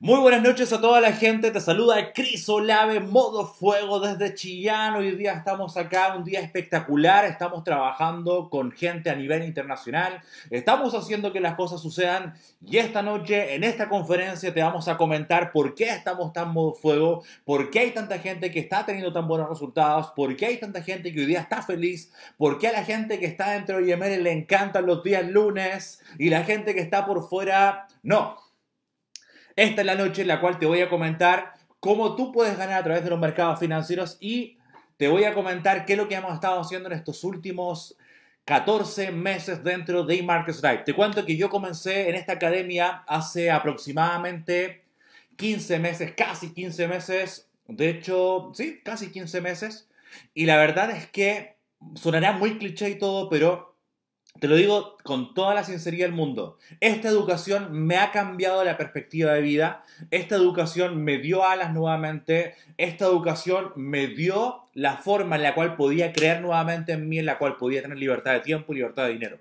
Muy buenas noches a toda la gente, te saluda Cris Olave, modo fuego desde Chillán. Hoy día estamos acá, un día espectacular, estamos trabajando con gente a nivel internacional, estamos haciendo que las cosas sucedan y esta noche en esta conferencia te vamos a comentar por qué estamos tan modo fuego, por qué hay tanta gente que está teniendo tan buenos resultados, por qué hay tanta gente que hoy día está feliz, por qué a la gente que está dentro de YML le encantan los días lunes y la gente que está por fuera, no. Esta es la noche en la cual te voy a comentar cómo tú puedes ganar a través de los mercados financieros y te voy a comentar qué es lo que hemos estado haciendo en estos últimos 14 meses dentro de Markets Live. Te cuento que yo comencé en esta academia hace aproximadamente 15 meses, casi 15 meses, de hecho, sí, casi 15 meses. Y la verdad es que sonará muy cliché y todo, pero te lo digo con toda la sinceridad del mundo. Esta educación me ha cambiado la perspectiva de vida. Esta educación me dio alas nuevamente. Esta educación me dio la forma en la cual podía creer nuevamente en mí, en la cual podía tener libertad de tiempo y libertad de dinero.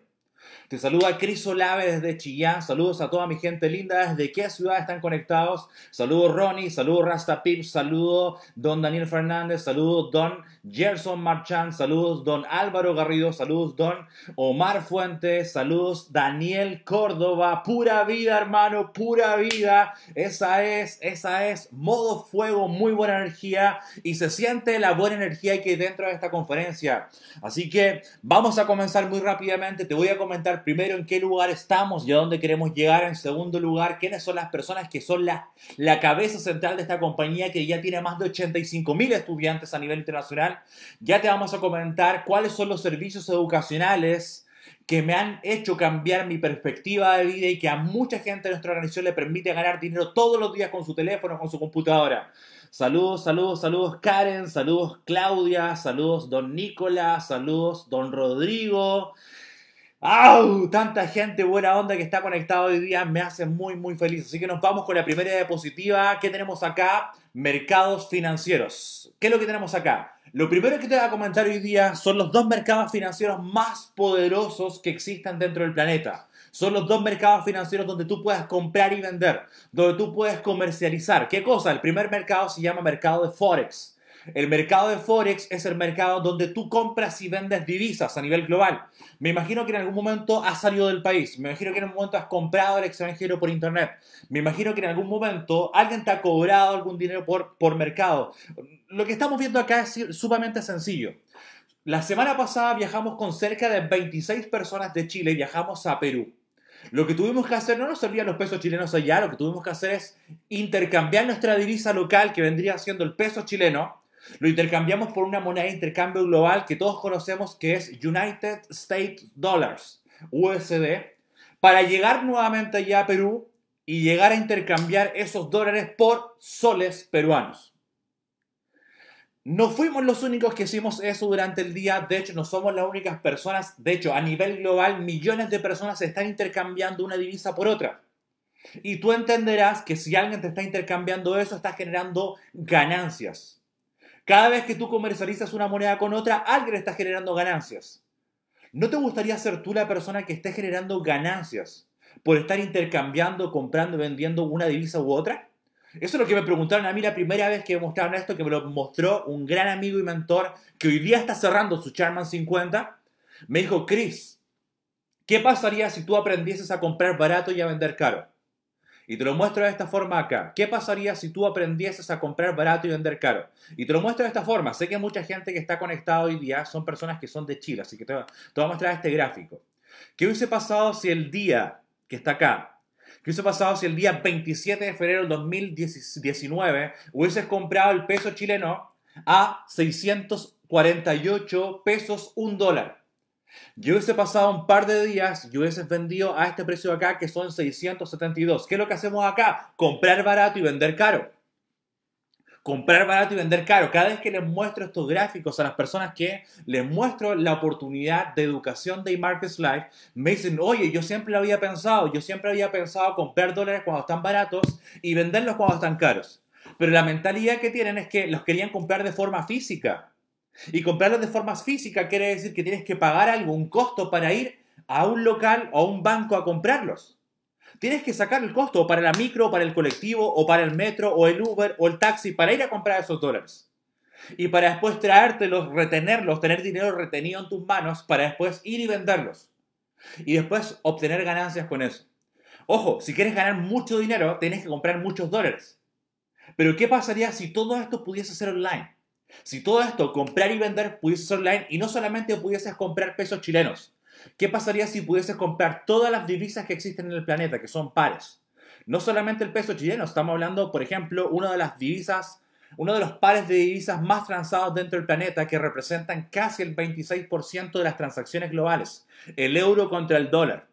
Te saludo a Cris Olave desde Chillán. Saludos a toda mi gente linda. ¿Desde qué ciudad están conectados? Saludos Ronnie, saludos Rasta Pip, saludo Don Daniel Fernández, saludos Don Gerson Marchand, saludos don Álvaro Garrido, saludos don Omar Fuentes, saludos Daniel Córdoba, pura vida hermano, pura vida, esa es, esa es, modo fuego, muy buena energía y se siente la buena energía que hay dentro de esta conferencia. Así que vamos a comenzar muy rápidamente, te voy a comentar primero en qué lugar estamos y a dónde queremos llegar, en segundo lugar, quiénes son las personas que son la cabeza central de esta compañía que ya tiene más de 85 mil estudiantes a nivel internacional ya te vamos a comentar cuáles son los servicios educacionales que me han hecho cambiar mi perspectiva de vida y que a mucha gente de nuestra organización le permite ganar dinero todos los días con su teléfono, con su computadora. Saludos, saludos, saludos Karen, saludos Claudia, saludos don Nicolás, saludos don Rodrigo. ¡Au! Tanta gente buena onda que está conectada hoy día me hace muy, muy feliz. Así que nos vamos con la primera diapositiva. ¿Qué tenemos acá? Mercados financieros. ¿Qué es lo que tenemos acá? Lo primero que te voy a comentar hoy día son los dos mercados financieros más poderosos que existan dentro del planeta. Son los dos mercados financieros donde tú puedes comprar y vender, donde tú puedes comercializar. ¿Qué cosa? El primer mercado se llama mercado de Forex. El mercado de Forex es el mercado donde tú compras y vendes divisas a nivel global. Me imagino que en algún momento has salido del país. Me imagino que en algún momento has comprado el extranjero por internet. Me imagino que en algún momento alguien te ha cobrado algún dinero por, mercado. Lo que estamos viendo acá es sumamente sencillo. La semana pasada viajamos con cerca de 26 personas de Chile, y viajamos a Perú. Lo que tuvimos que hacer no nos servían los pesos chilenos allá, lo que tuvimos que hacer es intercambiar nuestra divisa local, que vendría siendo el peso chileno, lo intercambiamos por una moneda de intercambio global que todos conocemos que es United States Dollars, USD, para llegar nuevamente allá a Perú y llegar a intercambiar esos dólares por soles peruanos. No fuimos los únicos que hicimos eso durante el día, de hecho no somos las únicas personas, de hecho a nivel global millones de personas están intercambiando una divisa por otra. Y tú entenderás que si alguien te está intercambiando eso, está generando ganancias. Cada vez que tú comercializas una moneda con otra, alguien está generando ganancias. ¿No te gustaría ser tú la persona que esté generando ganancias por estar intercambiando, comprando, vendiendo una divisa u otra? Eso es lo que me preguntaron a mí la primera vez que me mostraron esto, que me lo mostró un gran amigo y mentor que hoy día está cerrando su Charman 50. Me dijo, Chris, ¿qué pasaría si tú aprendieses a comprar barato y a vender caro? Y te lo muestro de esta forma acá. ¿Qué pasaría si tú aprendieses a comprar barato y vender caro? Y te lo muestro de esta forma. Sé que mucha gente que está conectada hoy día son personas que son de Chile, así que te, voy a mostrar este gráfico. ¿Qué hubiese pasado si el día que está acá, ¿Qué hubiese pasado si el día 27 de febrero del 2019 hubieses comprado el peso chileno a 648 pesos un dólar? Yo hubiese pasado un par de días, yo hubiese vendido a este precio de acá que son 672. ¿Qué es lo que hacemos acá? Comprar barato y vender caro. Comprar barato y vender caro. Cada vez que les muestro estos gráficos a las personas que les muestro la oportunidad de educación de Market Live, me dicen, oye, yo siempre lo había pensado, yo siempre había pensado comprar dólares cuando están baratos y venderlos cuando están caros. Pero la mentalidad que tienen es que los querían comprar de forma física y comprarlos de forma física quiere decir que tienes que pagar algún costo para ir a un local o a un banco a comprarlos. Tienes que sacar el costo para la micro, para el colectivo, o para el metro, o el Uber, o el taxi, para ir a comprar esos dólares. Y para después traértelos, retenerlos, tener dinero retenido en tus manos para después ir y venderlos. Y después obtener ganancias con eso. Ojo, si quieres ganar mucho dinero, tienes que comprar muchos dólares. Pero ¿qué pasaría si todo esto pudiese ser online? Si todo esto, comprar y vender, ser online y no solamente pudieses comprar pesos chilenos, ¿qué pasaría si pudieses comprar todas las divisas que existen en el planeta, que son pares? No solamente el peso chileno, estamos hablando, por ejemplo, una de las divisas, uno de los pares de divisas más transados dentro del planeta que representan casi el 26% de las transacciones globales, el euro contra el dólar.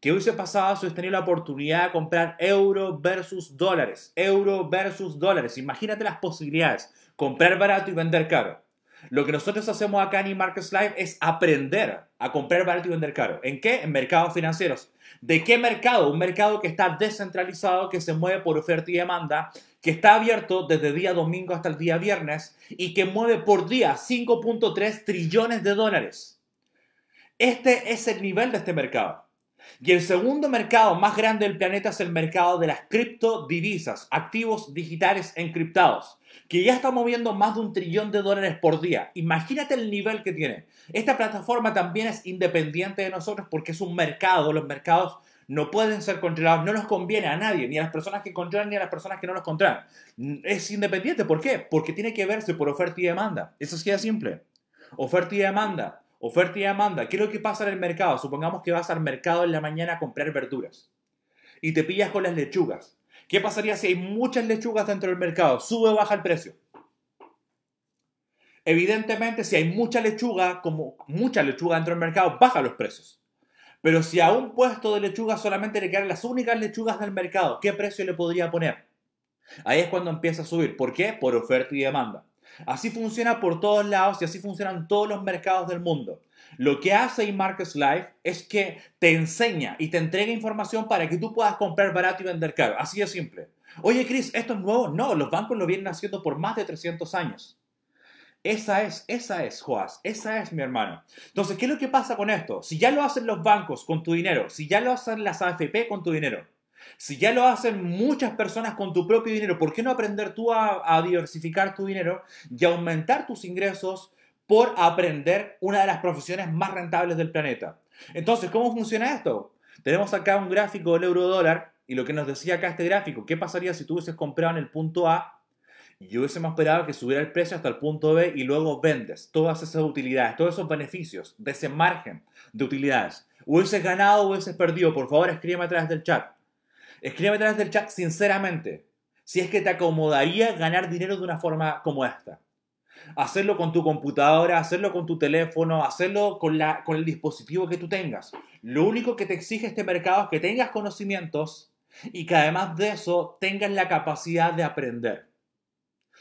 que hubiese pasado si hubiese tenido la oportunidad de comprar euro versus dólares? Euro versus dólares. Imagínate las posibilidades comprar barato y vender caro. Lo que nosotros hacemos acá en eMarkets Live es aprender a comprar barato y vender caro. ¿En qué? En mercados financieros. ¿De qué mercado? Un mercado que está descentralizado, que se mueve por oferta y demanda, que está abierto desde día domingo hasta el día viernes y que mueve por día 5.3 trillones de dólares. Este es el nivel de este mercado. Y el segundo mercado más grande del planeta es el mercado de las criptodivisas, activos digitales encriptados que ya está moviendo más de un trillón de dólares por día. Imagínate el nivel que tiene. Esta plataforma también es independiente de nosotros porque es un mercado. Los mercados no pueden ser controlados, no nos conviene a nadie, ni a las personas que controlan ni a las personas que no nos controlan. Es independiente, ¿por qué? Porque tiene que verse por oferta y demanda. Eso sí simple. Oferta y demanda, oferta y demanda. ¿Qué es lo que pasa en el mercado? Supongamos que vas al mercado en la mañana a comprar verduras y te pillas con las lechugas. ¿Qué pasaría si hay muchas lechugas dentro del mercado? Sube o baja el precio. Evidentemente, si hay mucha lechuga, como mucha lechuga dentro del mercado, baja los precios. Pero si a un puesto de lechuga solamente le quedan las únicas lechugas del mercado, ¿qué precio le podría poner? Ahí es cuando empieza a subir. ¿Por qué? Por oferta y demanda. Así funciona por todos lados y así funcionan todos los mercados del mundo. Lo que hace eMarkets Life es que te enseña y te entrega información para que tú puedas comprar barato y vender caro. Así de simple. Oye, Chris, ¿esto es nuevo? No, los bancos lo vienen haciendo por más de 300 años. Esa es, esa es, Joas, esa es mi hermano. Entonces, ¿qué es lo que pasa con esto? Si ya lo hacen los bancos con tu dinero, si ya lo hacen las AFP con tu dinero, si ya lo hacen muchas personas con tu propio dinero, ¿por qué no aprender tú a diversificar tu dinero y aumentar tus ingresos por aprender una de las profesiones más rentables del planeta. Entonces, ¿cómo funciona esto? Tenemos acá un gráfico del euro dólar y lo que nos decía acá este gráfico, ¿qué pasaría si tú hubieses comprado en el punto A y hubiésemos esperado que subiera el precio hasta el punto B y luego vendes todas esas utilidades, todos esos beneficios de ese margen de utilidades? ¿Hubieses ganado o hubieses perdido? Por favor, escríbeme a través del chat. Escríbeme a través del chat sinceramente si es que te acomodaría ganar dinero de una forma como esta hacerlo con tu computadora, hacerlo con tu teléfono, hacerlo con, el dispositivo que tú tengas. Lo único que te exige este mercado es que tengas conocimientos y que además de eso tengas la capacidad de aprender.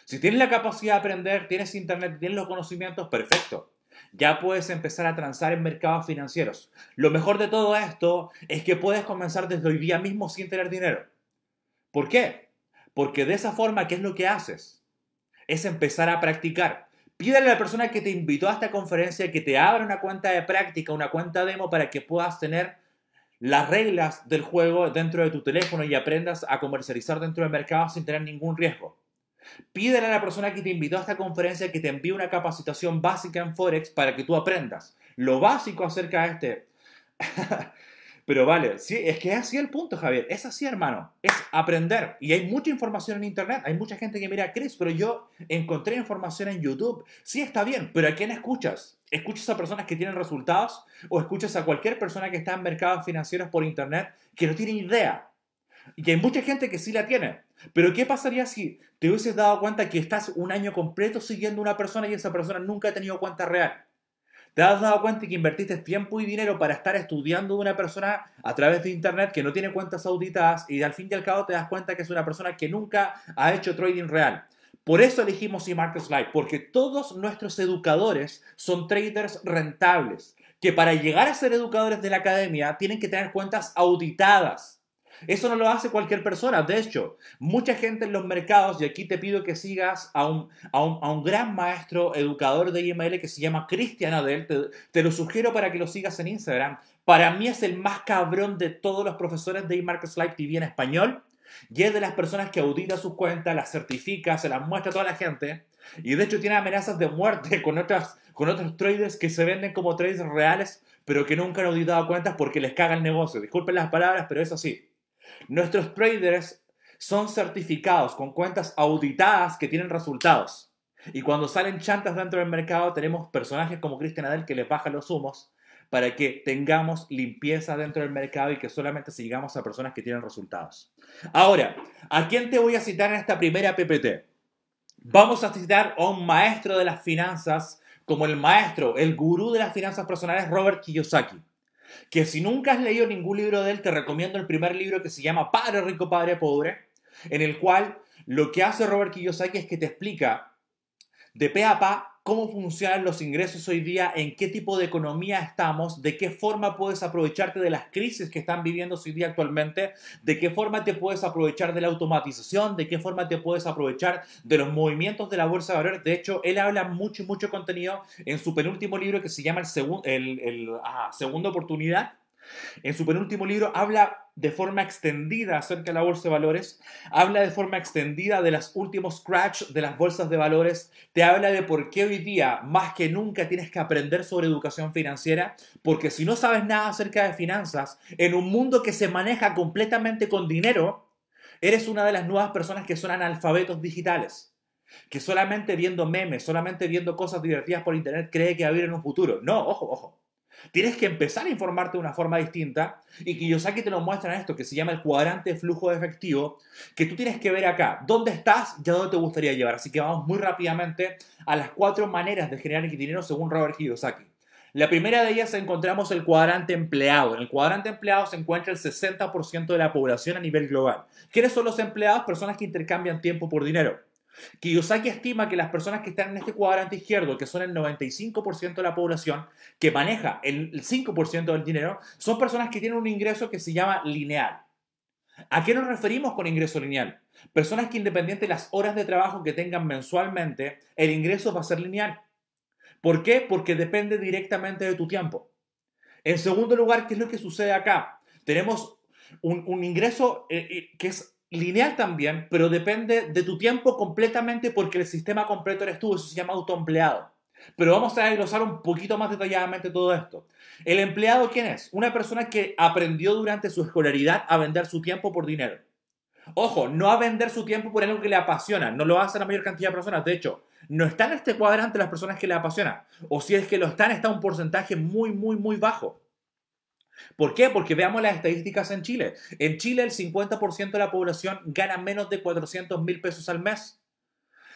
Si tienes la capacidad de aprender, tienes internet, tienes los conocimientos, perfecto. Ya puedes empezar a transar en mercados financieros. Lo mejor de todo esto es que puedes comenzar desde hoy día mismo sin tener dinero. ¿Por qué? Porque de esa forma, ¿qué es lo que haces? es empezar a practicar. Pídale a la persona que te invitó a esta conferencia que te abra una cuenta de práctica, una cuenta demo para que puedas tener las reglas del juego dentro de tu teléfono y aprendas a comercializar dentro del mercado sin tener ningún riesgo. Pídele a la persona que te invitó a esta conferencia que te envíe una capacitación básica en Forex para que tú aprendas lo básico acerca de este, pero vale, sí, es que es así el punto, Javier. Es así, hermano. Es aprender. Y hay mucha información en Internet. Hay mucha gente que mira a Chris, pero yo encontré información en YouTube. Sí, está bien, pero ¿a quién escuchas? ¿Escuchas a personas que tienen resultados o escuchas a cualquier persona que está en mercados financieros por Internet que no tiene idea? Y hay mucha gente que sí la tiene. Pero ¿qué pasaría si te hubieses dado cuenta que estás un año completo siguiendo una persona y esa persona nunca ha tenido cuenta real? ¿Te has dado cuenta que invertiste tiempo y dinero para estar estudiando de una persona a través de internet que no tiene cuentas auditadas y al fin y al cabo te das cuenta que es una persona que nunca ha hecho trading real? Por eso elegimos eMarkets Live, porque todos nuestros educadores son traders rentables, que para llegar a ser educadores de la academia tienen que tener cuentas auditadas. Eso no lo hace cualquier persona. De hecho, mucha gente en los mercados, y aquí te pido que sigas a un, a un, a un gran maestro educador de IML que se llama Cristian Adel, te, lo sugiero para que lo sigas en Instagram. Para mí es el más cabrón de todos los profesores de eMarkets TV en español. Y es de las personas que audita sus cuentas, las certifica, se las muestra a toda la gente. Y de hecho tiene amenazas de muerte con, otras, con otros traders que se venden como traders reales, pero que nunca han auditado cuentas porque les caga el negocio. Disculpen las palabras, pero es así. Nuestros traders son certificados con cuentas auditadas que tienen resultados. Y cuando salen chantas dentro del mercado, tenemos personajes como Cristian Adel que les baja los humos para que tengamos limpieza dentro del mercado y que solamente sigamos a personas que tienen resultados. Ahora, ¿a quién te voy a citar en esta primera PPT? Vamos a citar a un maestro de las finanzas, como el maestro, el gurú de las finanzas personales, Robert Kiyosaki que si nunca has leído ningún libro de él, te recomiendo el primer libro que se llama Padre Rico, Padre Pobre, en el cual lo que hace Robert Kiyosaki es que te explica de pe a pa cómo funcionan los ingresos hoy día, en qué tipo de economía estamos, de qué forma puedes aprovecharte de las crisis que están viviendo hoy día actualmente, de qué forma te puedes aprovechar de la automatización, de qué forma te puedes aprovechar de los movimientos de la bolsa de valores. De hecho, él habla mucho, mucho contenido en su penúltimo libro que se llama El, el, ah, Segunda Oportunidad en su penúltimo libro habla de forma extendida acerca de la bolsa de valores, habla de forma extendida de los últimos crash de las bolsas de valores, te habla de por qué hoy día más que nunca tienes que aprender sobre educación financiera, porque si no sabes nada acerca de finanzas, en un mundo que se maneja completamente con dinero, eres una de las nuevas personas que son analfabetos digitales que solamente viendo memes, solamente viendo cosas divertidas por internet cree que va a haber en un futuro. No, ojo, ojo. Tienes que empezar a informarte de una forma distinta y Kiyosaki te lo muestra en esto que se llama el cuadrante de flujo de efectivo, que tú tienes que ver acá dónde estás y a dónde te gustaría llevar. Así que vamos muy rápidamente a las cuatro maneras de generar dinero según Robert Kiyosaki. La primera de ellas encontramos el cuadrante empleado. En el cuadrante empleado se encuentra el 60% de la población a nivel global. ¿Quiénes son los empleados? Personas que intercambian tiempo por dinero. Kiyosaki estima que las personas que están en este cuadrante izquierdo, que son el 95% de la población, que maneja el 5% del dinero, son personas que tienen un ingreso que se llama lineal. ¿A qué nos referimos con ingreso lineal? Personas que independiente de las horas de trabajo que tengan mensualmente, el ingreso va a ser lineal. ¿Por qué? Porque depende directamente de tu tiempo. En segundo lugar, ¿qué es lo que sucede acá? Tenemos un, ingreso eh, eh, que es lineal también, pero depende de tu tiempo completamente porque el sistema completo eres tú, eso se llama autoempleado. Pero vamos a desglosar un poquito más detalladamente todo esto. ¿El empleado quién es? Una persona que aprendió durante su escolaridad a vender su tiempo por dinero. Ojo, no a vender su tiempo por algo que le apasiona, no lo hace la mayor cantidad de personas. De hecho, no está en este cuadrante las personas que le apasionan. O si es que lo están, está un porcentaje muy, muy, muy bajo. ¿Por qué? Porque veamos las estadísticas en Chile. En Chile el 50% de la población gana menos de 400 mil pesos al mes.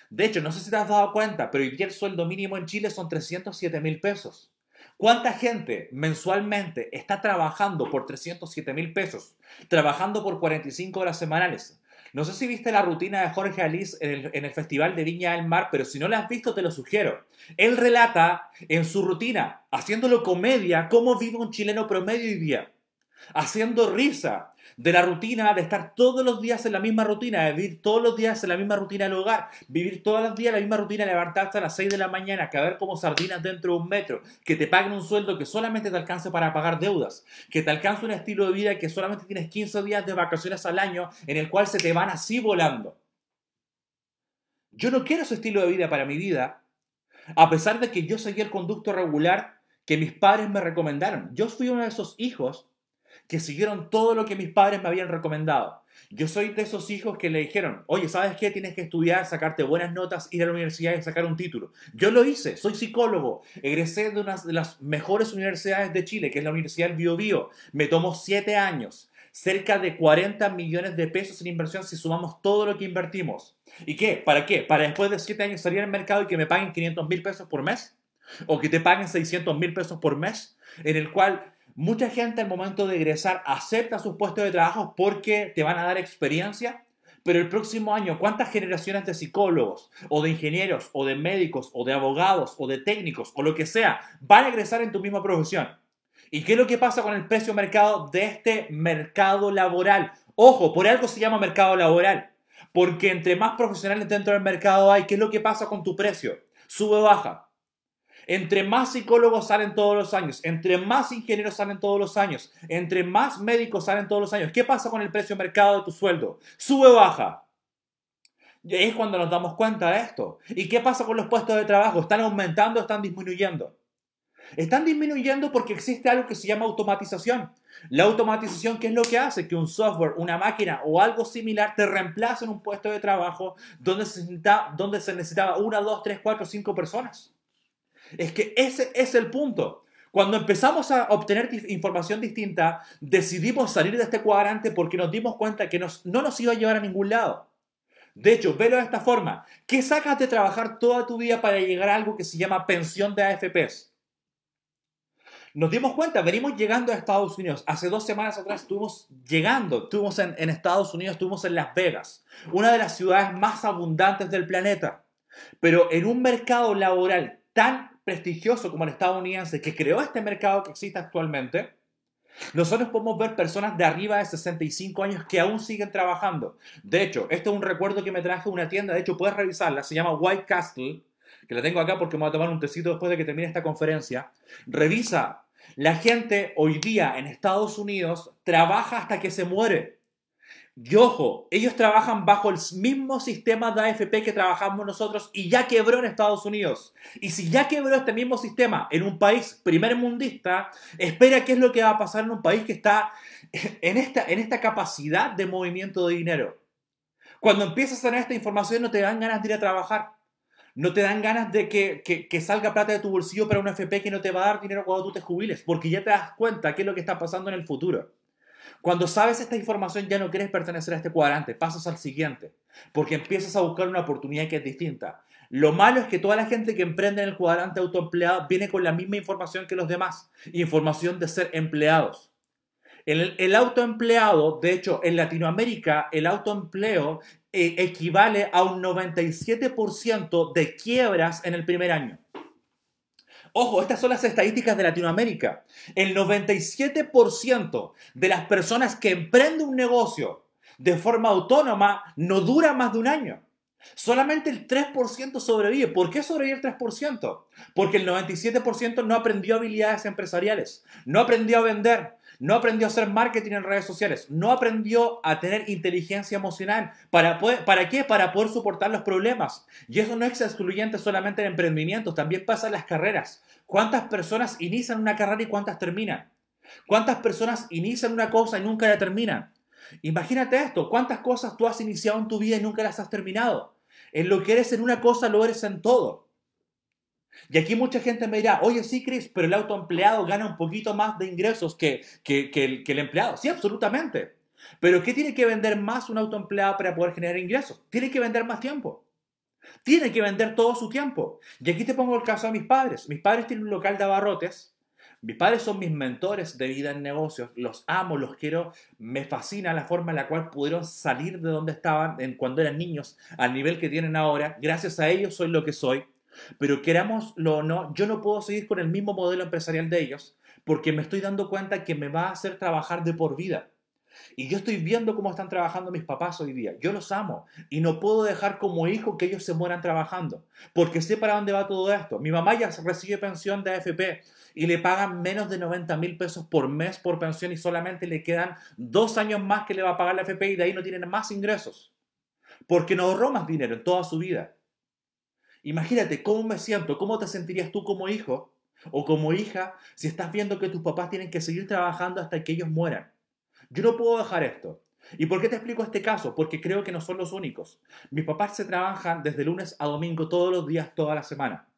De hecho, no sé si te has dado cuenta, pero hoy día el sueldo mínimo en Chile son 307 mil pesos. ¿Cuánta gente mensualmente está trabajando por 307 mil pesos? Trabajando por 45 horas semanales. No sé si viste la rutina de Jorge Alice en el, Festival de Viña del Mar, pero si no la has visto, te lo sugiero. Él relata en su rutina, haciéndolo comedia, cómo vive un chileno promedio hoy día haciendo risa de la rutina, de estar todos los días en la misma rutina, de vivir todos los días en la misma rutina del hogar, vivir todos los días la misma rutina, levantarse a las 6 de la mañana, ver como sardinas dentro de un metro, que te paguen un sueldo que solamente te alcance para pagar deudas, que te alcance un estilo de vida que solamente tienes 15 días de vacaciones al año en el cual se te van así volando. Yo no quiero ese estilo de vida para mi vida, a pesar de que yo seguí el conducto regular que mis padres me recomendaron. Yo fui uno de esos hijos que siguieron todo lo que mis padres me habían recomendado. Yo soy de esos hijos que le dijeron, oye, ¿sabes qué? Tienes que estudiar, sacarte buenas notas, ir a la universidad y sacar un título. Yo lo hice, soy psicólogo, egresé de una de las mejores universidades de Chile, que es la Universidad del Bio, Me tomó siete años, cerca de 40 millones de pesos en inversión si sumamos todo lo que invertimos. ¿Y qué? ¿Para qué? ¿Para después de siete años salir al mercado y que me paguen 500 mil pesos por mes? ¿O que te paguen 600 mil pesos por mes? En el cual Mucha gente al momento de egresar acepta sus puestos de trabajo porque te van a dar experiencia, pero el próximo año, ¿cuántas generaciones de psicólogos o de ingenieros o de médicos o de abogados o de técnicos o lo que sea van a egresar en tu misma profesión? ¿Y qué es lo que pasa con el precio mercado de este mercado laboral? Ojo, por algo se llama mercado laboral, porque entre más profesionales dentro del mercado hay, ¿qué es lo que pasa con tu precio? Sube o baja. Entre más psicólogos salen todos los años, entre más ingenieros salen todos los años, entre más médicos salen todos los años, ¿qué pasa con el precio mercado de tu sueldo? Sube o baja. es cuando nos damos cuenta de esto. ¿Y qué pasa con los puestos de trabajo? ¿Están aumentando o están disminuyendo? Están disminuyendo porque existe algo que se llama automatización. La automatización, ¿qué es lo que hace? Que un software, una máquina o algo similar te reemplace en un puesto de trabajo donde se, donde se necesitaba una, dos, tres, cuatro, cinco personas. Es que ese es el punto. Cuando empezamos a obtener información distinta, decidimos salir de este cuadrante porque nos dimos cuenta que no nos iba a llevar a ningún lado. De hecho, velo de esta forma. ¿Qué sacas de trabajar toda tu vida para llegar a algo que se llama pensión de AFPs? Nos dimos cuenta, venimos llegando a Estados Unidos. Hace dos semanas atrás estuvimos llegando, estuvimos en, Estados Unidos, estuvimos en Las Vegas, una de las ciudades más abundantes del planeta. Pero en un mercado laboral tan prestigioso como el estadounidense que creó este mercado que existe actualmente, nosotros podemos ver personas de arriba de 65 años que aún siguen trabajando. De hecho, este es un recuerdo que me traje una tienda, de hecho puedes revisarla, se llama White Castle, que la tengo acá porque me voy a tomar un tecito después de que termine esta conferencia. Revisa, la gente hoy día en Estados Unidos trabaja hasta que se muere. Y ojo, ellos trabajan bajo el mismo sistema de AFP que trabajamos nosotros y ya quebró en Estados Unidos. Y si ya quebró este mismo sistema en un país primer mundista, espera qué es lo que va a pasar en un país que está en esta, capacidad de movimiento de dinero. Cuando empiezas a tener esta información no te dan ganas de ir a trabajar. No te dan ganas de que, salga plata de tu bolsillo para un AFP que no te va a dar dinero cuando tú te jubiles, porque ya te das cuenta qué es lo que está pasando en el futuro. Cuando sabes esta información ya no quieres pertenecer a este cuadrante, pasas al siguiente, porque empiezas a buscar una oportunidad que es distinta. Lo malo es que toda la gente que emprende en el cuadrante autoempleado viene con la misma información que los demás, información de ser empleados. El, el autoempleado, de hecho, en Latinoamérica, el autoempleo eh, equivale a un 97% de quiebras en el primer año. Ojo, estas son las estadísticas de Latinoamérica. El 97% de las personas que emprenden un negocio de forma autónoma no dura más de un año. Solamente el 3% sobrevive. ¿Por qué sobrevive el 3%? Porque el 97% no aprendió habilidades empresariales, no aprendió a vender, no aprendió a hacer marketing en redes sociales, no aprendió a tener inteligencia emocional. ¿Para, ¿Para qué? Para poder soportar los problemas. Y eso no es excluyente solamente en emprendimientos, también pasa en las carreras. ¿Cuántas personas inician una carrera y cuántas terminan? ¿Cuántas personas inician una cosa y nunca la terminan? Imagínate esto, ¿cuántas cosas tú has iniciado en tu vida y nunca las has terminado? En lo que eres en una cosa, lo eres en todo. Y aquí mucha gente me dirá, oye, sí, Chris, pero el autoempleado gana un poquito más de ingresos que, que, el, empleado. Sí, absolutamente. Pero ¿qué tiene que vender más un autoempleado para poder generar ingresos? Tiene que vender más tiempo. Tiene que vender todo su tiempo. Y aquí te pongo el caso de mis padres. Mis padres tienen un local de abarrotes. Mis padres son mis mentores de vida en negocios. Los amo, los quiero. Me fascina la forma en la cual pudieron salir de donde estaban cuando eran niños al nivel que tienen ahora. Gracias a ellos soy lo que soy. Pero querámoslo o no, yo no puedo seguir con el mismo modelo empresarial de ellos porque me estoy dando cuenta que me va a hacer trabajar de por vida. Y yo estoy viendo cómo están trabajando mis papás hoy día. Yo los amo y no puedo dejar como hijo que ellos se mueran trabajando, porque sé para dónde va todo esto. Mi mamá ya recibe pensión de AFP y le pagan menos de 90 mil pesos por mes por pensión y solamente le quedan dos años más que le va a pagar la AFP y de ahí no tienen más ingresos, porque no ahorró más dinero en toda su vida. Imagínate cómo me siento, cómo te sentirías tú como hijo o como hija si estás viendo que tus papás tienen que seguir trabajando hasta que ellos mueran. Yo no puedo dejar esto. ¿Y por qué te explico este caso? Porque creo que no son los únicos. Mis papás se trabajan desde lunes a domingo todos los días, toda la semana.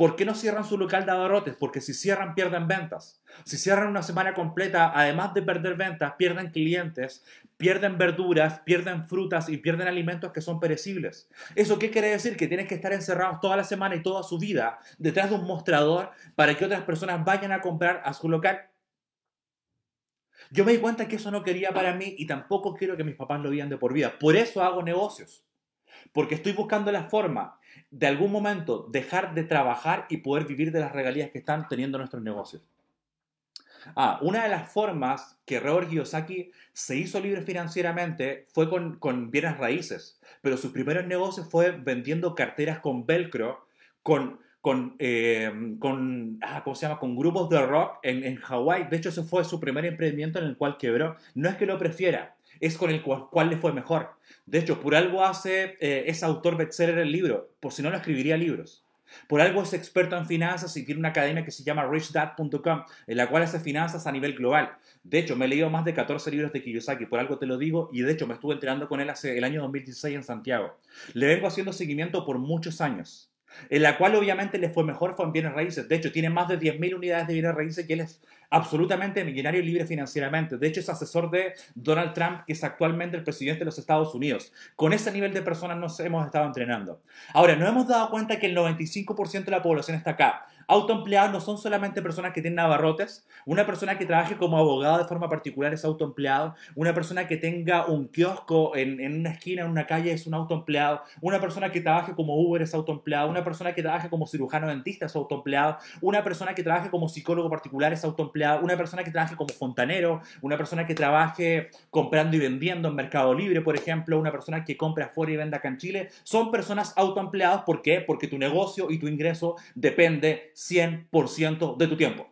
¿Por qué no cierran su local de abarrotes? Porque si cierran, pierden ventas. Si cierran una semana completa, además de perder ventas, pierden clientes, pierden verduras, pierden frutas y pierden alimentos que son perecibles. ¿Eso qué quiere decir? Que tienes que estar encerrados toda la semana y toda su vida detrás de un mostrador para que otras personas vayan a comprar a su local. Yo me di cuenta que eso no quería para mí y tampoco quiero que mis papás lo vivan de por vida. Por eso hago negocios. Porque estoy buscando la forma de algún momento dejar de trabajar y poder vivir de las regalías que están teniendo nuestros negocios. Ah, una de las formas que Robert Kiyosaki se hizo libre financieramente fue con, con, bienes raíces, pero sus primeros negocios fue vendiendo carteras con velcro, con, eh, ah, se llama? grupos de rock en, en Hawái. De hecho, ese fue su primer emprendimiento en el cual quebró. No es que lo prefiera, es con el cual, le fue mejor. De hecho, por algo hace, eh, es autor bestseller el libro, por si no, lo escribiría libros. Por algo es experto en finanzas y tiene una academia que se llama richdad.com, en la cual hace finanzas a nivel global. De hecho, me he leído más de 14 libros de Kiyosaki, por algo te lo digo, y de hecho me estuve entrenando con él hace el año 2016 en Santiago. Le vengo haciendo seguimiento por muchos años en la cual obviamente le fue mejor fue bienes raíces. De hecho, tiene más de 10.000 unidades de bienes raíces que él es absolutamente millonario y libre financieramente. De hecho, es asesor de Donald Trump, que es actualmente el presidente de los Estados Unidos. Con ese nivel de personas nos hemos estado entrenando. Ahora, nos hemos dado cuenta que el 95% de la población está acá. Autoempleados no son solamente personas que tienen abarrotes. Una persona que trabaje como abogado de forma particular es autoempleado. Una persona que tenga un kiosco en, una esquina, en una calle, es un autoempleado. Una persona que trabaje como Uber es autoempleado. Una persona que trabaje como cirujano dentista es autoempleado. Una persona que trabaje como psicólogo particular es autoempleado. Una persona que trabaje como fontanero. Una persona que trabaje comprando y vendiendo en Mercado Libre, por ejemplo. Una persona que compre afuera y venda acá en Chile. Son personas autoempleadas. ¿Por qué? Porque tu negocio y tu ingreso depende 100% de tu tiempo.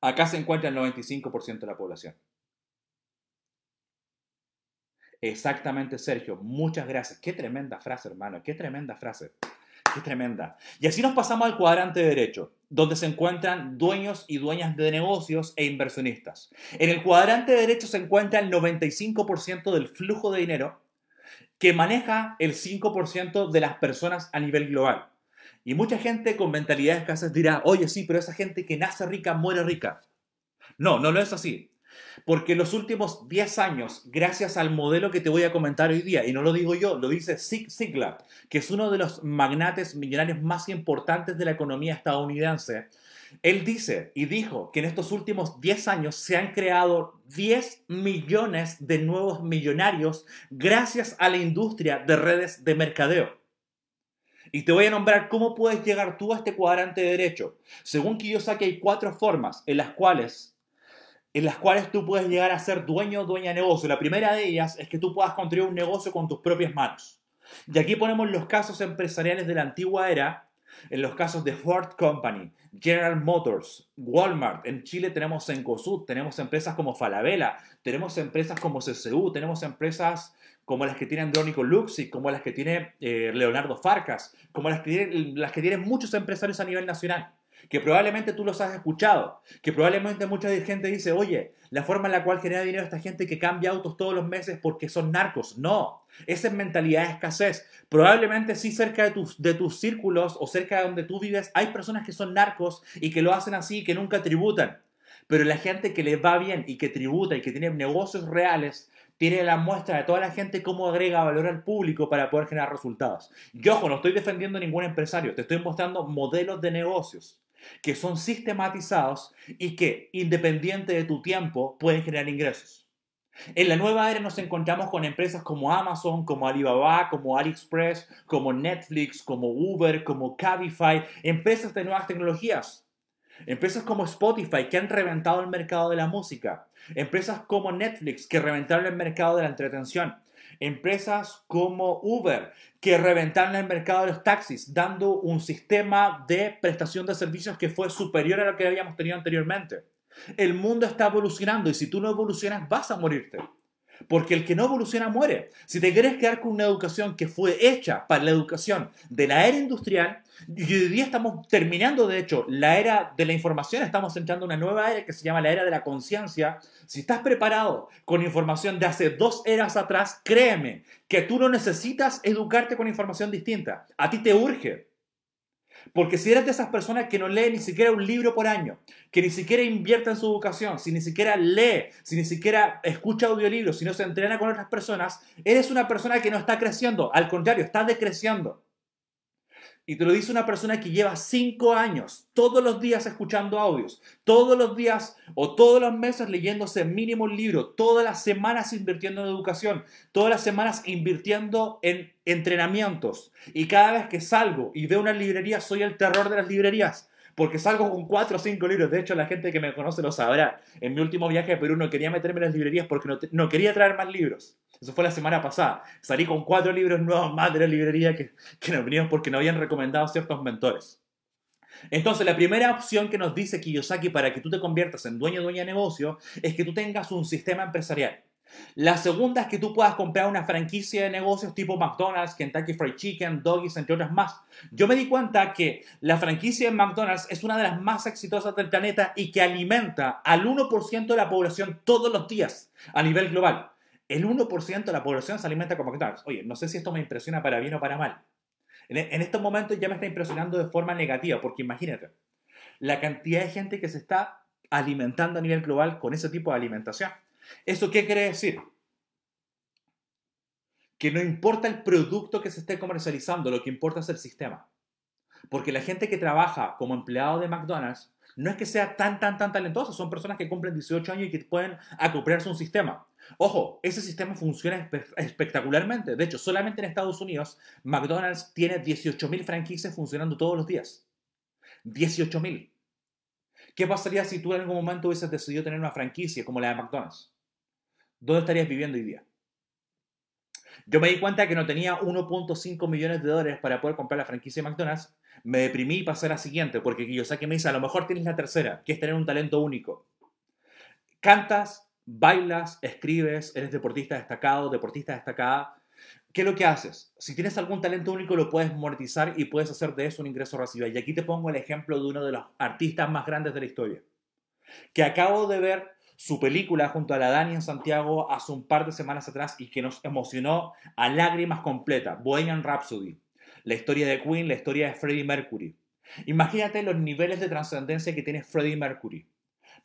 Acá se encuentra el 95% de la población. Exactamente, Sergio. Muchas gracias. Qué tremenda frase, hermano. Qué tremenda frase. Qué tremenda. Y así nos pasamos al cuadrante derecho, donde se encuentran dueños y dueñas de negocios e inversionistas. En el cuadrante derecho se encuentra el 95% del flujo de dinero que maneja el 5% de las personas a nivel global. Y mucha gente con mentalidad escasas dirá, oye, sí, pero esa gente que nace rica muere rica. No, no lo es así. Porque en los últimos 10 años, gracias al modelo que te voy a comentar hoy día, y no lo digo yo, lo dice Zig Ziglar, que es uno de los magnates millonarios más importantes de la economía estadounidense, él dice y dijo que en estos últimos 10 años se han creado 10 millones de nuevos millonarios gracias a la industria de redes de mercadeo. Y te voy a nombrar cómo puedes llegar tú a este cuadrante de derecho. Según Kiyosaki hay cuatro formas en las cuales en las cuales tú puedes llegar a ser dueño o dueña de negocio. La primera de ellas es que tú puedas construir un negocio con tus propias manos. Y aquí ponemos los casos empresariales de la antigua era, en los casos de Ford Company, General Motors, Walmart, en Chile tenemos Encosud, tenemos empresas como Falabella, tenemos empresas como CCU, tenemos empresas como las que tiene Andrónico Luxi, como las que tiene eh, Leonardo Farcas, como las que, las que tienen muchos empresarios a nivel nacional que probablemente tú los has escuchado, que probablemente mucha gente dice, oye, la forma en la cual genera dinero esta gente que cambia autos todos los meses porque son narcos. No, esa es mentalidad de escasez. Probablemente sí cerca de tus, de tus círculos o cerca de donde tú vives hay personas que son narcos y que lo hacen así y que nunca tributan. Pero la gente que les va bien y que tributa y que tiene negocios reales, tiene la muestra de toda la gente cómo agrega valor al público para poder generar resultados. Yo, ojo, no estoy defendiendo a ningún empresario, te estoy mostrando modelos de negocios que son sistematizados y que, independiente de tu tiempo, pueden generar ingresos. En la nueva era nos encontramos con empresas como Amazon, como Alibaba, como AliExpress, como Netflix, como Uber, como Cabify, empresas de nuevas tecnologías. Empresas como Spotify que han reventado el mercado de la música. Empresas como Netflix que reventaron el mercado de la entretención. Empresas como Uber, que reventaron el mercado de los taxis, dando un sistema de prestación de servicios que fue superior a lo que habíamos tenido anteriormente. El mundo está evolucionando y si tú no evolucionas vas a morirte. Porque el que no evoluciona muere. Si te quieres quedar con una educación que fue hecha para la educación de la era industrial, y hoy día estamos terminando, de hecho, la era de la información, estamos entrando en una nueva era que se llama la era de la conciencia. Si estás preparado con información de hace dos eras atrás, créeme que tú no necesitas educarte con información distinta. A ti te urge porque si eres de esas personas que no lee ni siquiera un libro por año, que ni siquiera invierte en su educación, si ni siquiera lee, si ni siquiera escucha audiolibros, si no se entrena con otras personas, eres una persona que no está creciendo, al contrario, está decreciendo. Y te lo dice una persona que lleva cinco años, todos los días escuchando audios, todos los días o todos los meses leyéndose mínimo un libro, todas las semanas invirtiendo en educación, todas las semanas invirtiendo en entrenamientos. Y cada vez que salgo y veo una librería, soy el terror de las librerías. Porque salgo con cuatro o cinco libros. De hecho, la gente que me conoce lo sabrá. En mi último viaje a Perú no quería meterme en las librerías porque no, no quería traer más libros. Eso fue la semana pasada. Salí con cuatro libros nuevos más de la librería que, que nos venían porque nos habían recomendado ciertos mentores. Entonces, la primera opción que nos dice Kiyosaki para que tú te conviertas en dueño o dueña de negocio es que tú tengas un sistema empresarial. La segunda es que tú puedas comprar una franquicia de negocios tipo McDonald's, Kentucky Fried Chicken, Doggies, entre otras más. Yo me di cuenta que la franquicia de McDonald's es una de las más exitosas del planeta y que alimenta al 1% de la población todos los días a nivel global el 1% de la población se alimenta con McDonald's. Oye, no sé si esto me impresiona para bien o para mal. E, en, estos momentos ya me está impresionando de forma negativa, porque imagínate, la cantidad de gente que se está alimentando a nivel global con ese tipo de alimentación. ¿Eso qué quiere decir? Que no importa el producto que se esté comercializando, lo que importa es el sistema. Porque la gente que trabaja como empleado de McDonald's no es que sea tan, tan, tan talentosa, son personas que cumplen 18 años y que pueden acoplarse a un sistema. Ojo, ese sistema funciona espectacularmente. De hecho, solamente en Estados Unidos, McDonald's tiene 18.000 franquicias funcionando todos los días. 18.000. ¿Qué pasaría si tú en algún momento hubieses decidido tener una franquicia como la de McDonald's? ¿Dónde estarías viviendo hoy día? Yo me di cuenta que no tenía 1.5 millones de dólares para poder comprar la franquicia de McDonald's. Me deprimí y pasé a la siguiente, porque yo sé que me dice, a lo mejor tienes la tercera, que es tener un talento único. Cantas, bailas, escribes, eres deportista destacado, deportista destacada. ¿Qué es lo que haces? Si tienes algún talento único lo puedes monetizar y puedes hacer de eso un ingreso recibido. Y aquí te pongo el ejemplo de uno de los artistas más grandes de la historia, que acabo de ver su película junto a la Dani en Santiago hace un par de semanas atrás y que nos emocionó a lágrimas completas, Bohemian Rhapsody, la historia de Queen, la historia de Freddie Mercury. Imagínate los niveles de trascendencia que tiene Freddie Mercury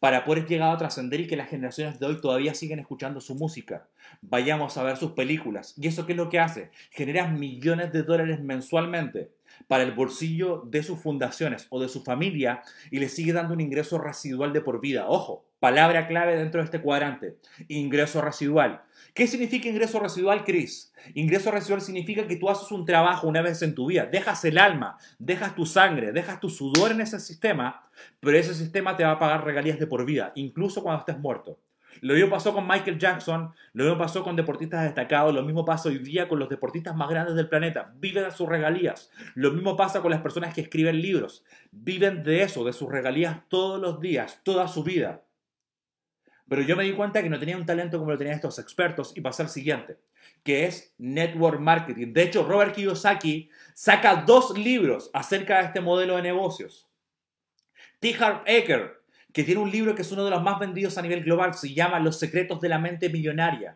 para poder llegar a trascender y que las generaciones de hoy todavía siguen escuchando su música. Vayamos a ver sus películas. ¿Y eso qué es lo que hace? Genera millones de dólares mensualmente para el bolsillo de sus fundaciones o de su familia y le sigue dando un ingreso residual de por vida. Ojo, palabra clave dentro de este cuadrante, ingreso residual. ¿Qué significa ingreso residual, Chris? Ingreso residual significa que tú haces un trabajo una vez en tu vida, dejas el alma, dejas tu sangre, dejas tu sudor en ese sistema, pero ese sistema te va a pagar regalías de por vida, incluso cuando estés muerto. Lo mismo pasó con Michael Jackson, lo mismo pasó con deportistas destacados, lo mismo pasa hoy día con los deportistas más grandes del planeta, viven de sus regalías. Lo mismo pasa con las personas que escriben libros, viven de eso, de sus regalías todos los días, toda su vida. Pero yo me di cuenta que no tenía un talento como lo tenían estos expertos y pasé al siguiente, que es network marketing. De hecho, Robert Kiyosaki saca dos libros acerca de este modelo de negocios. T. Harv Eker que tiene un libro que es uno de los más vendidos a nivel global, se llama Los secretos de la mente millonaria.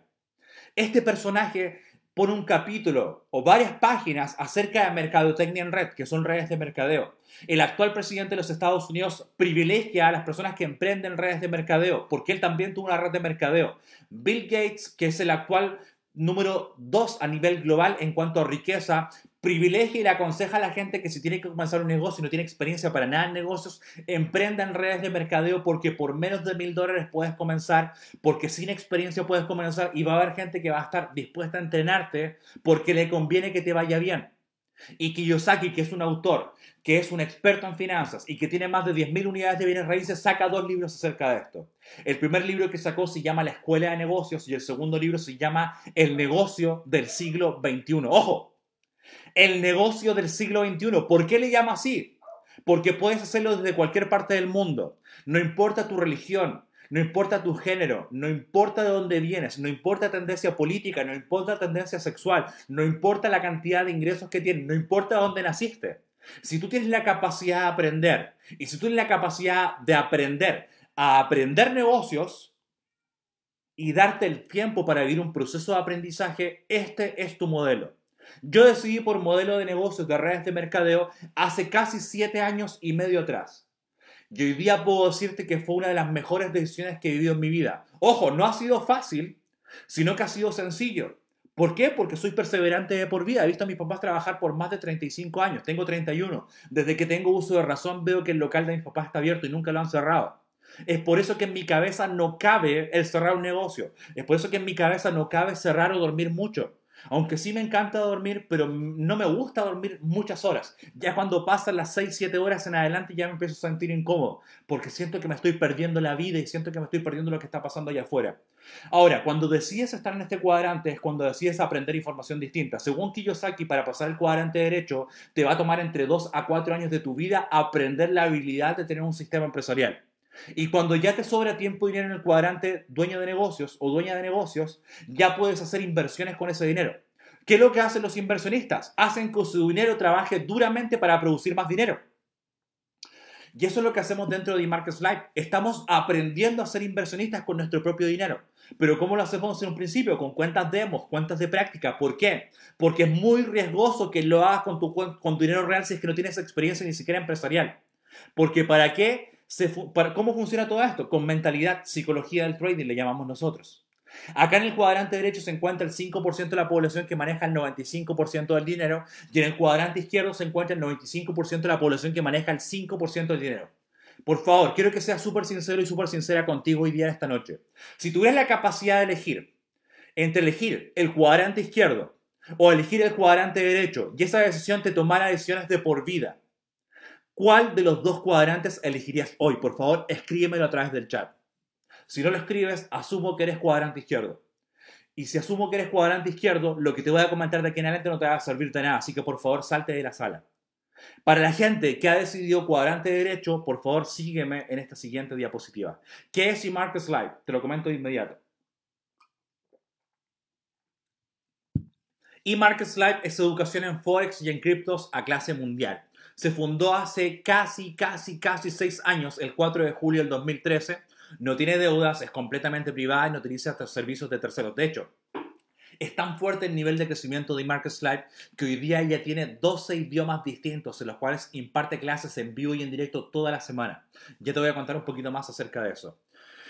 Este personaje pone un capítulo o varias páginas acerca de mercadotecnia en red, que son redes de mercadeo. El actual presidente de los Estados Unidos privilegia a las personas que emprenden redes de mercadeo, porque él también tuvo una red de mercadeo. Bill Gates, que es el actual número dos a nivel global en cuanto a riqueza, privilegia y le aconseja a la gente que si tiene que comenzar un negocio y no tiene experiencia para nada en negocios, emprenda en redes de mercadeo porque por menos de mil dólares puedes comenzar, porque sin experiencia puedes comenzar y va a haber gente que va a estar dispuesta a entrenarte porque le conviene que te vaya bien. Y Kiyosaki, que es un autor, que es un experto en finanzas y que tiene más de 10.000 unidades de bienes raíces, saca dos libros acerca de esto. El primer libro que sacó se llama La Escuela de Negocios y el segundo libro se llama El negocio del siglo XXI. ¡Ojo! El negocio del siglo XXI. ¿Por qué le llama así? Porque puedes hacerlo desde cualquier parte del mundo. No importa tu religión, no importa tu género, no importa de dónde vienes, no importa tendencia política, no importa tendencia sexual, no importa la cantidad de ingresos que tienes, no importa dónde naciste. Si tú tienes la capacidad de aprender y si tú tienes la capacidad de aprender a aprender negocios y darte el tiempo para vivir un proceso de aprendizaje, este es tu modelo. Yo decidí por modelo de negocio de redes de mercadeo hace casi siete años y medio atrás. Y hoy día puedo decirte que fue una de las mejores decisiones que he vivido en mi vida. Ojo, no ha sido fácil, sino que ha sido sencillo. ¿Por qué? Porque soy perseverante por vida. He visto a mis papás trabajar por más de 35 años. Tengo 31. Desde que tengo uso de razón veo que el local de mis papás está abierto y nunca lo han cerrado. Es por eso que en mi cabeza no cabe el cerrar un negocio. Es por eso que en mi cabeza no cabe cerrar o dormir mucho. Aunque sí me encanta dormir, pero no me gusta dormir muchas horas. Ya cuando pasan las 6, 7 horas en adelante ya me empiezo a sentir incómodo, porque siento que me estoy perdiendo la vida y siento que me estoy perdiendo lo que está pasando allá afuera. Ahora, cuando decides estar en este cuadrante es cuando decides aprender información distinta. Según Kiyosaki, para pasar el cuadrante derecho, te va a tomar entre 2 a 4 años de tu vida aprender la habilidad de tener un sistema empresarial. Y cuando ya te sobra tiempo y dinero en el cuadrante dueño de negocios o dueña de negocios, ya puedes hacer inversiones con ese dinero. ¿Qué es lo que hacen los inversionistas? Hacen que su dinero trabaje duramente para producir más dinero. Y eso es lo que hacemos dentro de Market's Life. Estamos aprendiendo a ser inversionistas con nuestro propio dinero. Pero ¿cómo lo hacemos en un principio? Con cuentas demos, cuentas de práctica. ¿Por qué? Porque es muy riesgoso que lo hagas con tu, dinero real si es que no tienes experiencia ni siquiera empresarial. Porque ¿para qué? ¿Cómo funciona todo esto? Con mentalidad, psicología del trading le llamamos nosotros. Acá en el cuadrante derecho se encuentra el 5% de la población que maneja el 95% del dinero y en el cuadrante izquierdo se encuentra el 95% de la población que maneja el 5% del dinero. Por favor, quiero que seas súper sincero y súper sincera contigo hoy día, esta noche. Si tuvieras la capacidad de elegir entre elegir el cuadrante izquierdo o elegir el cuadrante derecho y esa decisión te tomara decisiones de por vida, ¿Cuál de los dos cuadrantes elegirías hoy? Por favor, escríbemelo a través del chat. Si no lo escribes, asumo que eres cuadrante izquierdo. Y si asumo que eres cuadrante izquierdo, lo que te voy a comentar de aquí en adelante no te va a servir de nada, así que por favor salte de la sala. Para la gente que ha decidido cuadrante derecho, por favor sígueme en esta siguiente diapositiva. ¿Qué es IMARC Slide? Te lo comento de inmediato. E-Markets Live es educación en Forex y en criptos a clase mundial. Se fundó hace casi, casi, casi seis años, el 4 de julio del 2013. No tiene deudas, es completamente privada y no utiliza servicios de terceros. De hecho, es tan fuerte el nivel de crecimiento de E-Markets Live que hoy día ella tiene 12 idiomas distintos en los cuales imparte clases en vivo y en directo toda la semana. Ya te voy a contar un poquito más acerca de eso.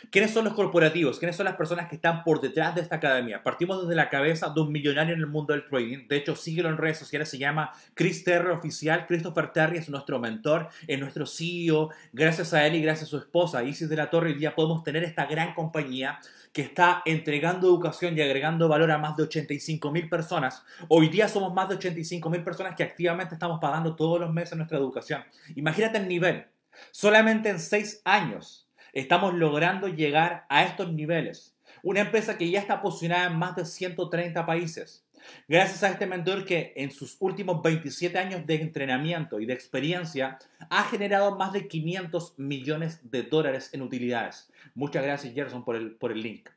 ¿Quiénes son los corporativos? ¿Quiénes son las personas que están por detrás de esta academia? Partimos desde la cabeza de un millonario en el mundo del trading. De hecho, síguelo en redes sociales, se llama Chris Terry Oficial. Christopher Terry es nuestro mentor, es nuestro CEO. Gracias a él y gracias a su esposa, Isis de la Torre, hoy día podemos tener esta gran compañía que está entregando educación y agregando valor a más de 85 mil personas. Hoy día somos más de 85 mil personas que activamente estamos pagando todos los meses nuestra educación. Imagínate el nivel. Solamente en seis años Estamos logrando llegar a estos niveles. Una empresa que ya está posicionada en más de 130 países. Gracias a este mentor que en sus últimos 27 años de entrenamiento y de experiencia ha generado más de 500 millones de dólares en utilidades. Muchas gracias Gerson por el, por el link.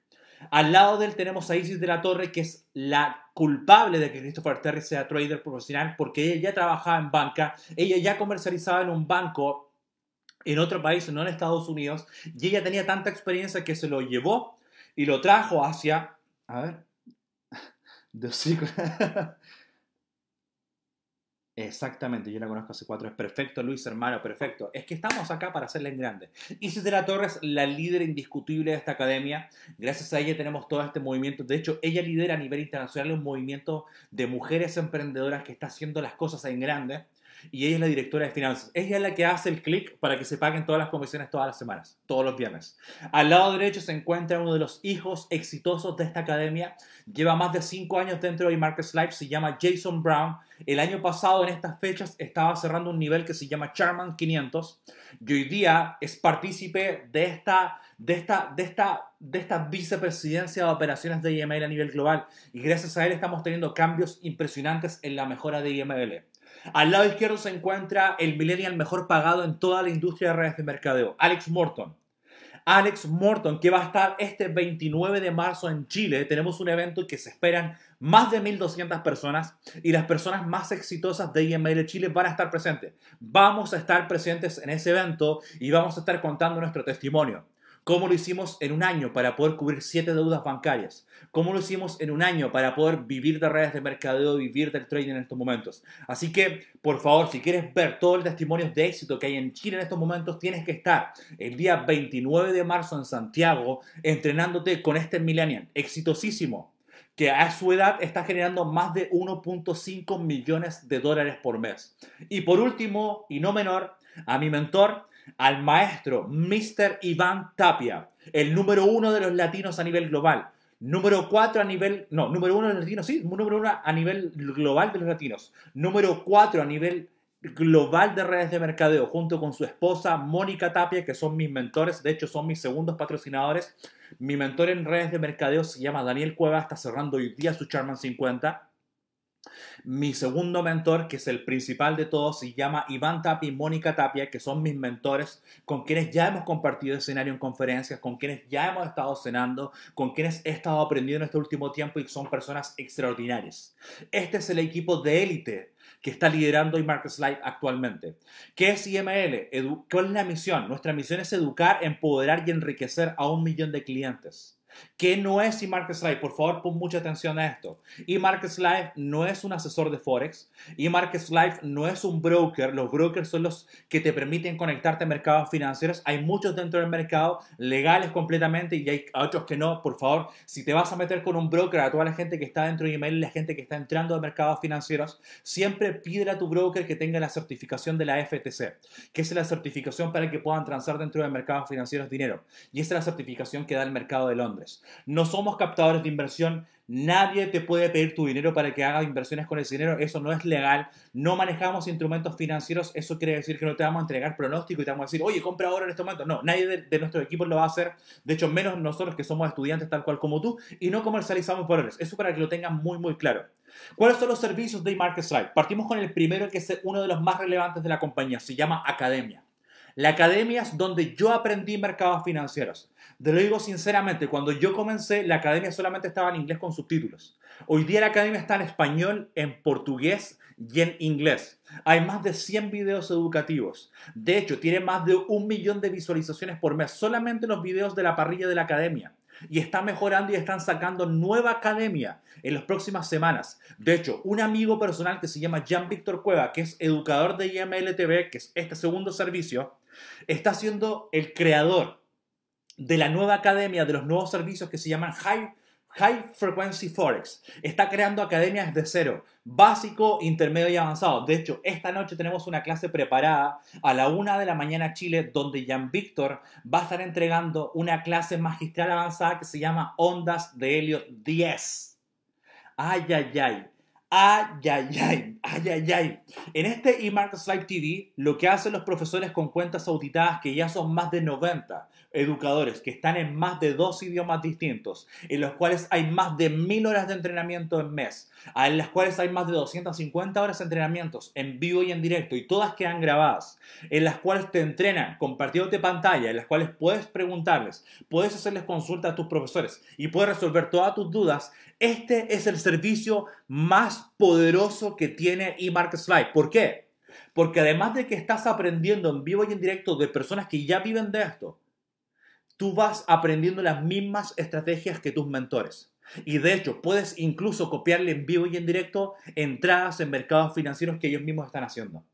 Al lado de él tenemos a Isis de la Torre, que es la culpable de que Christopher Terry sea trader profesional, porque ella ya trabajaba en banca, ella ya comercializaba en un banco en otro país, no en Estados Unidos, y ella tenía tanta experiencia que se lo llevó y lo trajo hacia, a ver, Exactamente, yo la conozco hace cuatro. Es perfecto, Luis, hermano, perfecto. Es que estamos acá para hacerla en grande. Isis de la Torres, la líder indiscutible de esta academia. Gracias a ella tenemos todo este movimiento. De hecho, ella lidera a nivel internacional un movimiento de mujeres emprendedoras que está haciendo las cosas en grande y ella es la directora de finanzas. Ella es la que hace el clic para que se paguen todas las comisiones todas las semanas, todos los viernes. Al lado derecho se encuentra uno de los hijos exitosos de esta academia. Lleva más de cinco años dentro de market Live, se llama Jason Brown. El año pasado, en estas fechas, estaba cerrando un nivel que se llama Charman 500 y hoy día es partícipe de esta, de esta, de esta, de esta vicepresidencia de operaciones de IML a nivel global. Y gracias a él estamos teniendo cambios impresionantes en la mejora de IML. Al lado izquierdo se encuentra el millennial mejor pagado en toda la industria de redes de mercadeo, Alex Morton. Alex Morton, que va a estar este 29 de marzo en Chile. Tenemos un evento que se esperan más de 1.200 personas y las personas más exitosas de IML Chile van a estar presentes. Vamos a estar presentes en ese evento y vamos a estar contando nuestro testimonio cómo lo hicimos en un año para poder cubrir siete deudas bancarias, cómo lo hicimos en un año para poder vivir de redes de mercadeo, vivir del trading en estos momentos. Así que, por favor, si quieres ver todos los testimonios de éxito que hay en Chile en estos momentos, tienes que estar el día 29 de marzo en Santiago entrenándote con este millennial, exitosísimo, que a su edad está generando más de 1.5 millones de dólares por mes. Y por último, y no menor, a mi mentor, al maestro Mr. Iván Tapia, el número uno de los latinos a nivel global, número cuatro a nivel, no, número uno de los latinos, sí, número uno a nivel global de los latinos, número cuatro a nivel global de redes de mercadeo, junto con su esposa Mónica Tapia, que son mis mentores, de hecho son mis segundos patrocinadores. Mi mentor en redes de mercadeo se llama Daniel Cueva, está cerrando hoy día su Charman 50. Mi segundo mentor, que es el principal de todos, se llama Iván Tapia y Mónica Tapia, que son mis mentores, con quienes ya hemos compartido escenario en conferencias, con quienes ya hemos estado cenando, con quienes he estado aprendiendo en este último tiempo y son personas extraordinarias. Este es el equipo de élite que está liderando iMarkets Live actualmente. ¿Qué es IML? ¿Cuál es la misión? Nuestra misión es educar, empoderar y enriquecer a un millón de clientes. ¿Qué no es eMarketsLive? Por favor, pon mucha atención a esto. Y no es un asesor de Forex. y no es un broker. Los brokers son los que te permiten conectarte a mercados financieros. Hay muchos dentro del mercado, legales completamente, y hay otros que no. Por favor, si te vas a meter con un broker, a toda la gente que está dentro de email, la gente que está entrando a mercados financieros, siempre pide a tu broker que tenga la certificación de la FTC, que es la certificación para que puedan transar dentro de mercados financieros dinero. Y esa es la certificación que da el mercado de Londres. No somos captadores de inversión, nadie te puede pedir tu dinero para que hagas inversiones con ese dinero, eso no es legal, no manejamos instrumentos financieros, eso quiere decir que no te vamos a entregar pronóstico y te vamos a decir, oye, compra ahora en este momento. No, nadie de, nuestro equipo lo va a hacer, de hecho, menos nosotros que somos estudiantes tal cual como tú, y no comercializamos valores. Eso para que lo tengan muy, muy claro. ¿Cuáles son los servicios de Market Partimos con el primero que es uno de los más relevantes de la compañía, se llama Academia. La academia es donde yo aprendí mercados financieros. Te lo digo sinceramente, cuando yo comencé, la academia solamente estaba en inglés con subtítulos. Hoy día la academia está en español, en portugués y en inglés. Hay más de 100 videos educativos. De hecho, tiene más de un millón de visualizaciones por mes, solamente los videos de la parrilla de la academia. Y está mejorando y están sacando nueva academia en las próximas semanas. De hecho, un amigo personal que se llama Jean Víctor Cueva, que es educador de IMLTV, que es este segundo servicio, está siendo el creador de la nueva academia, de los nuevos servicios que se llaman High, High Frequency Forex. Está creando academias de cero, básico, intermedio y avanzado. De hecho, esta noche tenemos una clase preparada a la una de la mañana Chile, donde Jan Víctor va a estar entregando una clase magistral avanzada que se llama Ondas de Helio 10. Ay, ay, ay. Ay, ay, ay, ay, ay, ay. En este eMarkets slide TV, lo que hacen los profesores con cuentas auditadas que ya son más de 90 educadores que están en más de dos idiomas distintos, en los cuales hay más de mil horas de entrenamiento en mes, en las cuales hay más de 250 horas de entrenamientos en vivo y en directo, y todas quedan grabadas, en las cuales te entrenan de pantalla, en las cuales puedes preguntarles, puedes hacerles consultas a tus profesores y puedes resolver todas tus dudas, este es el servicio más poderoso que tiene eMarketSlide. ¿Por qué? Porque además de que estás aprendiendo en vivo y en directo de personas que ya viven de esto, tú vas aprendiendo las mismas estrategias que tus mentores. Y de hecho, puedes incluso copiarle en vivo y en directo entradas en mercados financieros que ellos mismos están haciendo.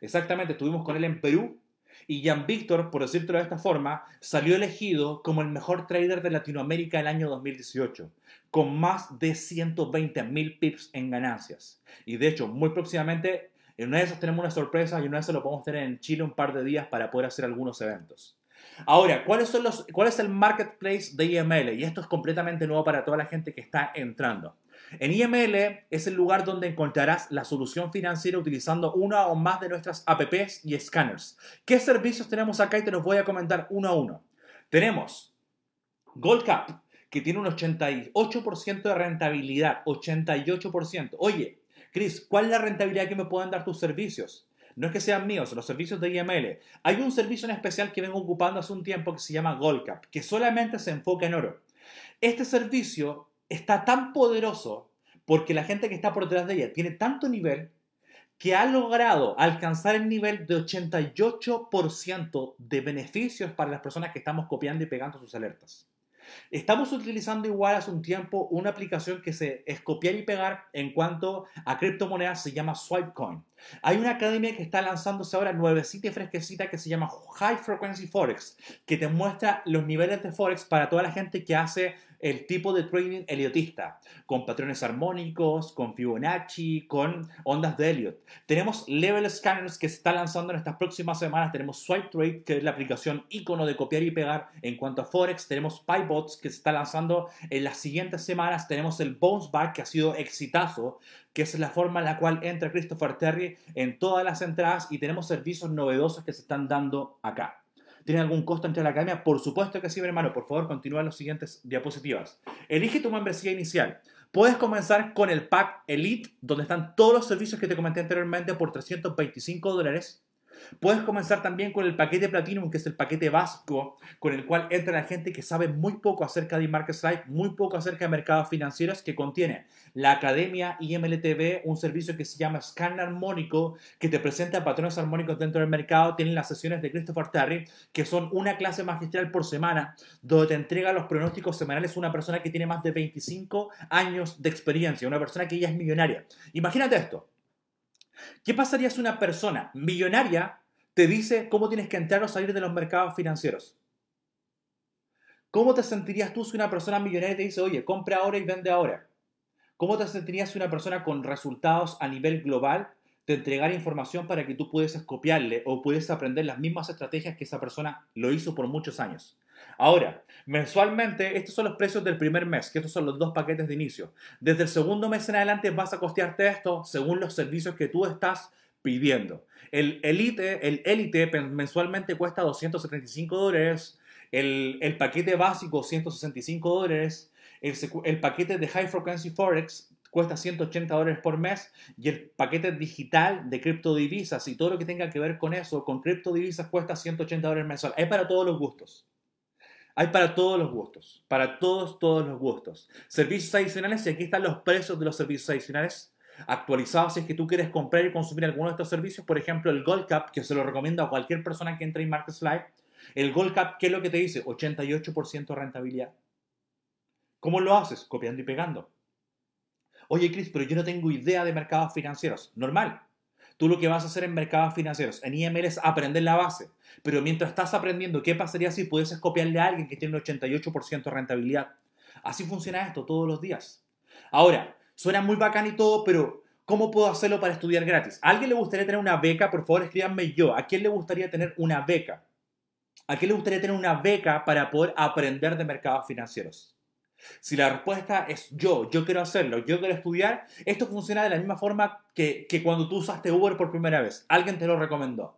Exactamente, estuvimos con él en Perú y Jan Víctor, por decirlo de esta forma, salió elegido como el mejor trader de Latinoamérica el año 2018, con más de 120 mil pips en ganancias. Y de hecho, muy próximamente, en una de esas tenemos una sorpresa y una de esas lo podemos tener en Chile un par de días para poder hacer algunos eventos. Ahora, son los, ¿cuál es el marketplace de IML? Y esto es completamente nuevo para toda la gente que está entrando. En IML es el lugar donde encontrarás la solución financiera utilizando una o más de nuestras apps y scanners. ¿Qué servicios tenemos acá? Y te los voy a comentar uno a uno. Tenemos Goldcap que tiene un 88% de rentabilidad, 88%. Oye, Chris, ¿cuál es la rentabilidad que me pueden dar tus servicios? no es que sean míos, los servicios de IML. Hay un servicio en especial que vengo ocupando hace un tiempo que se llama Goldcap, que solamente se enfoca en oro. Este servicio está tan poderoso porque la gente que está por detrás de ella tiene tanto nivel que ha logrado alcanzar el nivel de 88% de beneficios para las personas que estamos copiando y pegando sus alertas. Estamos utilizando igual hace un tiempo una aplicación que se es copiar y pegar en cuanto a criptomonedas, se llama Swipecoin. Hay una academia que está lanzándose ahora nuevecita y fresquecita que se llama High Frequency Forex, que te muestra los niveles de Forex para toda la gente que hace el tipo de trading Elliotista, con patrones armónicos, con Fibonacci, con ondas de Elliot. Tenemos Level Scanners que se está lanzando en estas próximas semanas, tenemos Swipe Trade, que es la aplicación icono de copiar y pegar en cuanto a Forex, tenemos PyBots que se está lanzando en las siguientes semanas, tenemos el Bounce Back que ha sido exitazo, que es la forma en la cual entra Christopher Terry en todas las entradas y tenemos servicios novedosos que se están dando acá. ¿Tiene algún costo entre la academia? Por supuesto que sí, hermano. Por favor, continúa las siguientes diapositivas. Elige tu membresía inicial. Puedes comenzar con el pack Elite, donde están todos los servicios que te comenté anteriormente por 325 dólares Puedes comenzar también con el paquete Platinum, que es el paquete básico, con el cual entra la gente que sabe muy poco acerca de Markets muy poco acerca de mercados financieros, que contiene la Academia IMLTV, un servicio que se llama Scan Armónico, que te presenta patrones armónicos dentro del mercado. Tienen las sesiones de Christopher Terry, que son una clase magistral por semana, donde te entrega los pronósticos semanales una persona que tiene más de 25 años de experiencia, una persona que ya es millonaria. Imagínate esto. ¿Qué pasaría si una persona millonaria te dice cómo tienes que entrar o salir de los mercados financieros? ¿Cómo te sentirías tú si una persona millonaria te dice, oye, compra ahora y vende ahora? ¿Cómo te sentirías si una persona con resultados a nivel global te entregara información para que tú pudieses copiarle o pudieses aprender las mismas estrategias que esa persona lo hizo por muchos años? Ahora, mensualmente, estos son los precios del primer mes, que estos son los dos paquetes de inicio. Desde el segundo mes en adelante vas a costearte esto según los servicios que tú estás pidiendo. El Elite, el Elite mensualmente cuesta 275 dólares, el, paquete básico 165 dólares, el, el paquete de High Frequency Forex cuesta 180 dólares por mes y el paquete digital de criptodivisas y todo lo que tenga que ver con eso, con criptodivisas cuesta 180 dólares mensual. Es para todos los gustos. Hay para todos los gustos, para todos, todos los gustos. Servicios adicionales, y aquí están los precios de los servicios adicionales actualizados si es que tú quieres comprar y consumir alguno de estos servicios, por ejemplo el Gold Cup, que se lo recomiendo a cualquier persona que entre en Markets Live. El Gold Cup, ¿qué es lo que te dice? 88% rentabilidad. ¿Cómo lo haces? Copiando y pegando. Oye, Chris, pero yo no tengo idea de mercados financieros. Normal, Tú lo que vas a hacer en mercados financieros, en IML, e es aprender la base. Pero mientras estás aprendiendo, ¿qué pasaría si pudieses copiarle a alguien que tiene un 88% de rentabilidad? Así funciona esto todos los días. Ahora, suena muy bacán y todo, pero ¿cómo puedo hacerlo para estudiar gratis? ¿A alguien le gustaría tener una beca? Por favor, escríbanme yo. ¿A quién le gustaría tener una beca? ¿A quién le gustaría tener una beca para poder aprender de mercados financieros? Si la respuesta es yo, yo quiero hacerlo, yo quiero estudiar, esto funciona de la misma forma que, que cuando tú usaste Uber por primera vez. Alguien te lo recomendó.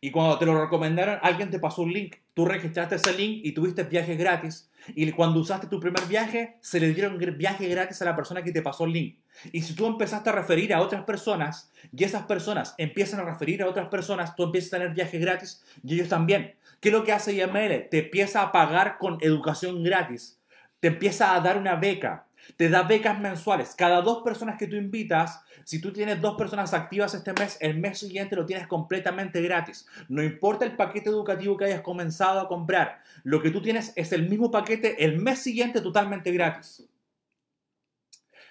Y cuando te lo recomendaron, alguien te pasó un link. Tú registraste ese link y tuviste viajes gratis. Y cuando usaste tu primer viaje, se le dieron viajes gratis a la persona que te pasó el link. Y si tú empezaste a referir a otras personas y esas personas empiezan a referir a otras personas, tú empiezas a tener viajes gratis y ellos también. ¿Qué es lo que hace IML? Te empieza a pagar con educación gratis te empieza a dar una beca. Te da becas mensuales. Cada dos personas que tú invitas, si tú tienes dos personas activas este mes, el mes siguiente lo tienes completamente gratis. No importa el paquete educativo que hayas comenzado a comprar, lo que tú tienes es el mismo paquete el mes siguiente totalmente gratis.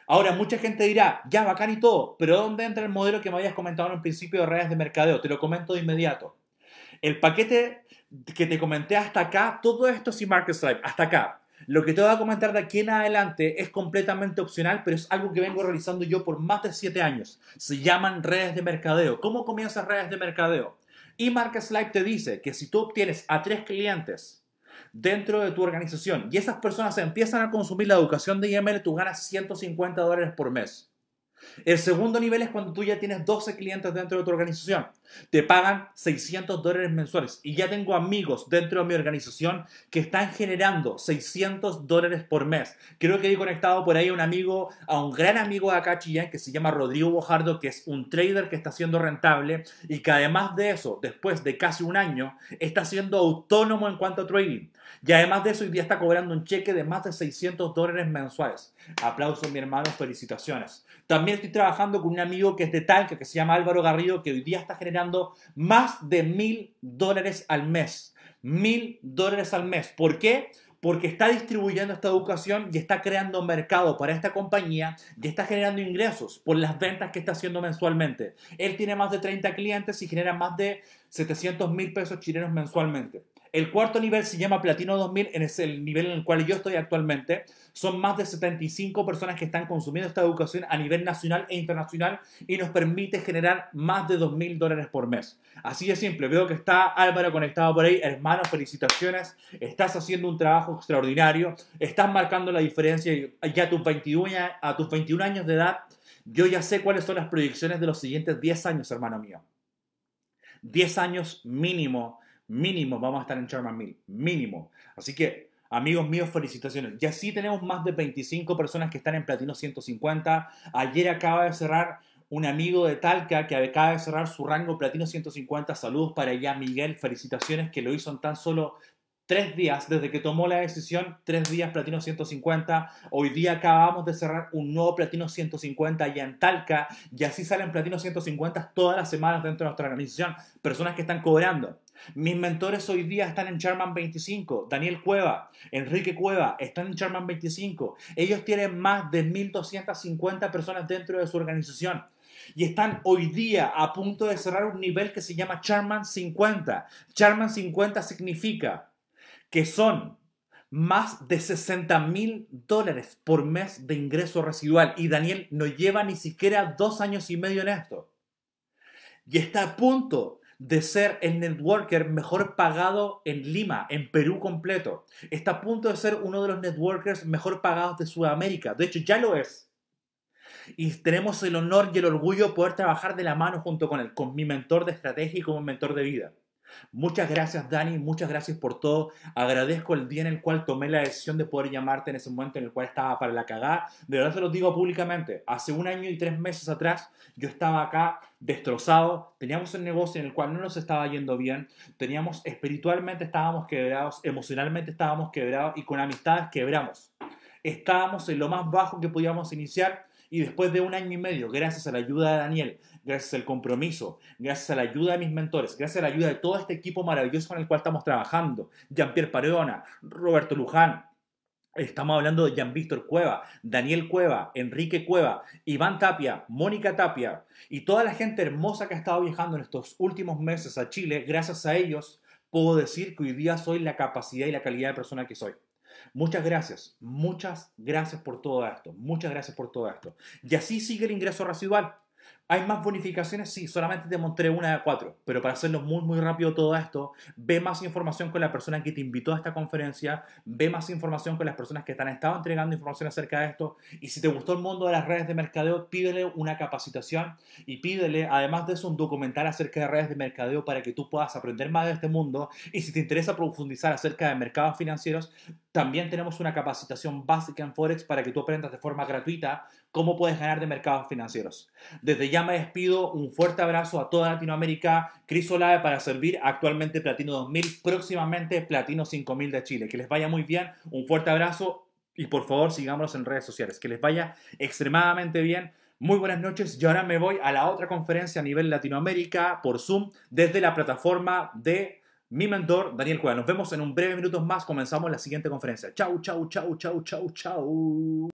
Ahora, mucha gente dirá, ya, bacán y todo, pero ¿dónde entra el modelo que me habías comentado en un principio de redes de mercadeo? Te lo comento de inmediato. El paquete que te comenté hasta acá, todo esto sin Market hasta acá, lo que te voy a comentar de aquí en adelante es completamente opcional, pero es algo que vengo realizando yo por más de 7 años. Se llaman redes de mercadeo. ¿Cómo comienzas redes de mercadeo? Y Marcus te dice que si tú obtienes a tres clientes dentro de tu organización y esas personas empiezan a consumir la educación de IML, tú ganas 150 dólares por mes. El segundo nivel es cuando tú ya tienes 12 clientes dentro de tu organización. Te pagan 600 dólares mensuales. Y ya tengo amigos dentro de mi organización que están generando 600 dólares por mes. Creo que he conectado por ahí a un amigo, a un gran amigo de acá, que se llama Rodrigo Bojardo, que es un trader que está siendo rentable y que además de eso, después de casi un año, está siendo autónomo en cuanto a trading. Y además de eso, hoy día está cobrando un cheque de más de 600 dólares mensuales. Aplausos, mi hermano, felicitaciones. También estoy trabajando con un amigo que es de Talca, que se llama Álvaro Garrido, que hoy día está generando más de mil dólares al mes. Mil dólares al mes. ¿Por qué? porque está distribuyendo esta educación y está creando mercado para esta compañía y está generando ingresos por las ventas que está haciendo mensualmente. Él tiene más de 30 clientes y genera más de 700 mil pesos chilenos mensualmente. El cuarto nivel se llama Platino 2000, es el nivel en el cual yo estoy actualmente. Son más de 75 personas que están consumiendo esta educación a nivel nacional e internacional y nos permite generar más de mil dólares por mes. Así de simple, veo que está Álvaro conectado por ahí. Hermano, felicitaciones. Estás haciendo un trabajo extraordinario. Estás marcando la diferencia ya a tus 21, a tus 21 años de edad. Yo ya sé cuáles son las proyecciones de los siguientes 10 años, hermano mío. 10 años mínimo Mínimo vamos a estar en Charman Mill. Mínimo. Así que, amigos míos, felicitaciones. Y así tenemos más de 25 personas que están en Platino 150. Ayer acaba de cerrar un amigo de Talca que acaba de cerrar su rango Platino 150. Saludos para allá, Miguel. Felicitaciones que lo hizo en tan solo tres días desde que tomó la decisión, tres días Platino 150. Hoy día acabamos de cerrar un nuevo Platino 150 ya en Talca y así salen Platino 150 todas las semanas dentro de nuestra organización. Personas que están cobrando mis mentores hoy día están en Charman 25. Daniel Cueva, Enrique Cueva, están en Charman 25. Ellos tienen más de 1.250 personas dentro de su organización. Y están hoy día a punto de cerrar un nivel que se llama Charman 50. Charman 50 significa que son más de 60 mil dólares por mes de ingreso residual. Y Daniel no lleva ni siquiera dos años y medio en esto. Y está a punto de ser el networker mejor pagado en Lima, en Perú completo. Está a punto de ser uno de los networkers mejor pagados de Sudamérica. De hecho, ya lo es. Y tenemos el honor y el orgullo de poder trabajar de la mano junto con él, con mi mentor de estrategia y como mentor de vida. Muchas gracias Dani, muchas gracias por todo. Agradezco el día en el cual tomé la decisión de poder llamarte en ese momento en el cual estaba para la cagada. De verdad te lo digo públicamente. Hace un año y tres meses atrás yo estaba acá destrozado, teníamos un negocio en el cual no nos estaba yendo bien, teníamos espiritualmente estábamos quebrados, emocionalmente estábamos quebrados y con amistades quebramos. Estábamos en lo más bajo que podíamos iniciar y después de un año y medio, gracias a la ayuda de Daniel, gracias al compromiso, gracias a la ayuda de mis mentores, gracias a la ayuda de todo este equipo maravilloso con el cual estamos trabajando, Jean-Pierre Pareona, Roberto Luján, Estamos hablando de jean Víctor Cueva, Daniel Cueva, Enrique Cueva, Iván Tapia, Mónica Tapia y toda la gente hermosa que ha estado viajando en estos últimos meses a Chile. Gracias a ellos puedo decir que hoy día soy la capacidad y la calidad de persona que soy. Muchas gracias, muchas gracias por todo esto, muchas gracias por todo esto. Y así sigue el ingreso residual. ¿Hay más bonificaciones? Sí, solamente te mostré una de cuatro, pero para hacerlo muy, muy rápido todo esto, ve más información con la persona que te invitó a esta conferencia, ve más información con las personas que te han estado entregando información acerca de esto, y si te gustó el mundo de las redes de mercadeo, pídele una capacitación y pídele, además de eso, un documental acerca de redes de mercadeo para que tú puedas aprender más de este mundo, y si te interesa profundizar acerca de mercados financieros, también tenemos una capacitación básica en Forex para que tú aprendas de forma gratuita cómo puedes ganar de mercados financieros. Desde ya me despido, un fuerte abrazo a toda Latinoamérica, Cris Olave para servir actualmente Platino 2000, próximamente Platino 5000 de Chile. Que les vaya muy bien, un fuerte abrazo y por favor sigámonos en redes sociales, que les vaya extremadamente bien. Muy buenas noches, y ahora me voy a la otra conferencia a nivel Latinoamérica por Zoom desde la plataforma de mi mentor Daniel Cueva. Nos vemos en un breve minutos más, comenzamos la siguiente conferencia. Chau, chau, chau, chau, chau, chau.